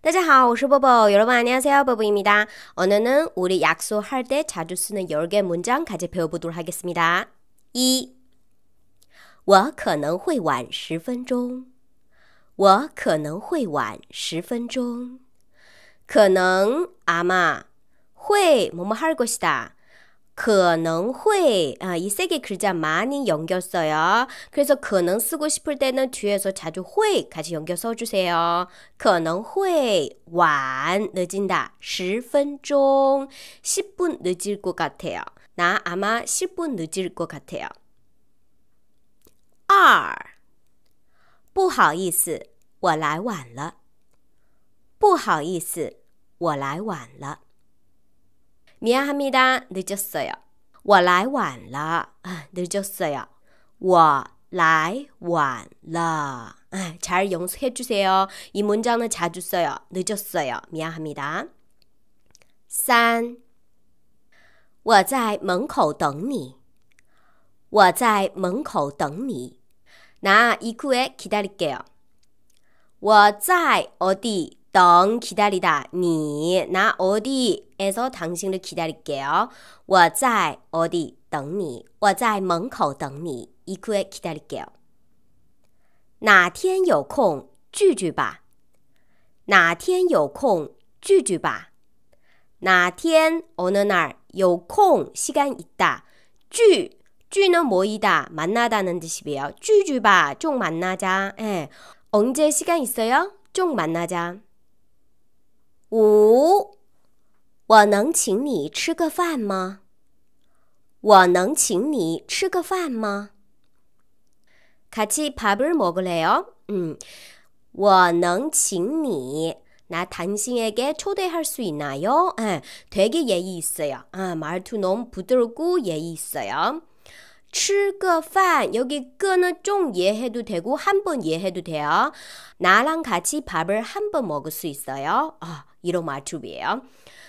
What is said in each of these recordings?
大家好,我是波波. 여러분 안녕하세요. 보보입니다. 오늘은 우리 약속할 때 자주 쓰는 1개 문장 같이 배워보도록 하겠습니다. 1. 我可能会晚1分钟我可能会晚1分钟可能 아마 会뭐뭐 할 것이다. 可能会 아, 이 세 개 글자 많이 연결써요. 그래서 可能 쓰고 싶을 때는 뒤에서 자주 会 같이 연결 써주세요. 可能会晚 늦은다. 10分钟 10분 늦을 것 같아요. 나 아마 10분 늦을 것 같아요. 2不好意思我来晚了不好意思我来晚了 미안합니다. 늦었어요. 我来晚了. 아, 늦었어요. 我来晚了.잘 아, 연습해 주세요. 이 문장은 자주 써요. 늦었어요. 미안합니다. 3我在门口等你我在门口等你나 입구에 기다릴게요. 我在 어디 等 기다리다 你나 어디에서 당신을 기다릴게요. 我在 어디 等你.我在门口等你.이구에 기다릴게요. 哪天有空聚聚吧.哪天有空聚聚吧.哪天 어느 날有空 시간 있다.聚 쥐는 모이다, 만나다는 뜻이에요. 쥐쥐바, 쪽 만나자. 예. 언제 시간 있어요? 쪽 만나자. 五，我能请你吃个饭吗？我能请你吃个饭吗？같이밥을먹을래 요？ 嗯，我能请你，나당신에게초대할수있나 요？ 哎，되게예의있어요아말투너무부드럽고예의있어요吃个饭 여기 끄는 좀 이해해도 되고 한 번 이해해도 돼요. 나랑 같이 밥을 한 번 먹을 수 있어요. 아, 이런 말투예요.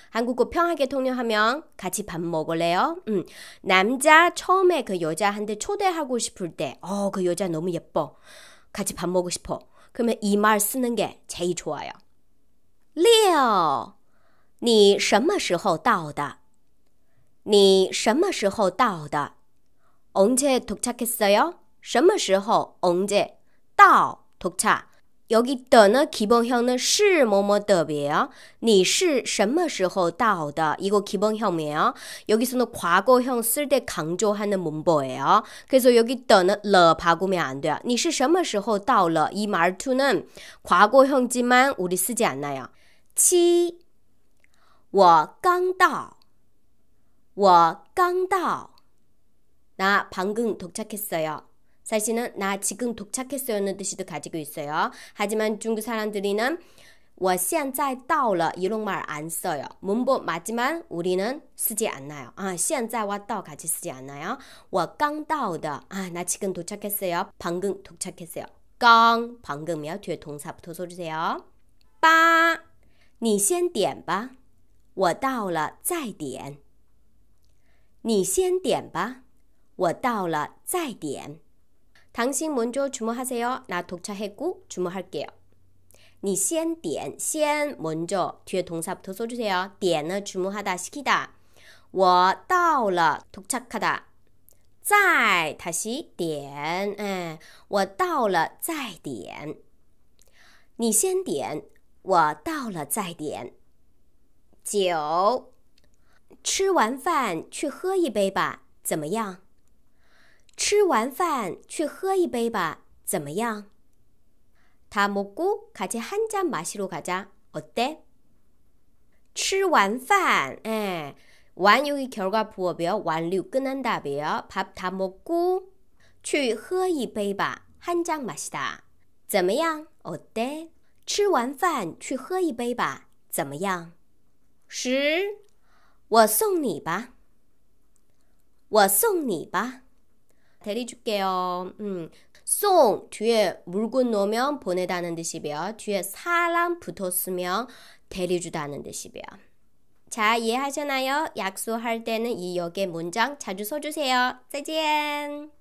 한국어 평하게 통역하면 같이 밥 먹을래요? 음, 남자 처음에 그 여자한테 초대하고 싶을 때, 어, 그 여자 너무 예뻐. 같이 밥 먹고 싶어. 그러면 이 말 쓰는 게 제일 좋아요. 六，你什么时候到的？你什么时候到的？ 언제 도착했어요? 什么时候 언제 到 도착 여기 떠는 기본형은 是뭐뭐的이에요. 你是什么时候到的? 이거 기본형이에요. 여기서는 과거형 쓸 때 강조하는 문법이에요. 그래서 여기 떠는 러 박으면 안 돼요. 你是什么时候到了?이 말투는 과거형지만 우리 쓰지 않아요. 7. 我刚到.我刚到.我刚到나 방금 도착했어요. 사실은 나 지금 도착했어요는 뜻이도 가지고 있어요. 하지만 중국 사람들이는 我现在到了 이런 말 안 써요. 문법 맞지만 우리는 쓰지 않나요. 아, 现在와 到 같이 쓰지 않나요. 我刚到的. 아, 나 지금 도착했어요. 방금 도착했어요. 刚 방금이요. 뒤에 동사부터 써주세요. 8. 你先点吧.我到了再点.你先点吧.我到了再点。당신먼저주무하세요나도착했고주무하게요你先点，先먼저뒤에동사뜻어주세요点呢，주무하다시키 다。 我到了，도착하 다。 再다시点，哎，我到了再点。你先点，我到了再点。九，吃完饭去喝一杯吧，怎么样？吃完饭去喝一杯吧，怎么样？他먹고같이한잔마시러가자好的。吃完饭，哎，晚有一天儿过不表，晚六更能打表。밥다먹고去喝一杯吧，한잔마시 다。 怎么样？好的。吃完饭去喝一杯吧，怎么样？十，我送你吧。我送你吧。 대리 줄게요. 음. 송 뒤에 물건 넣으면 보내다는 뜻이며 뒤에 사람 붙었으면 대리 주다는 뜻이며 자 이해하셨나요? 약속할 때는 이 역의 문장 자주 써주세요. 짜잔!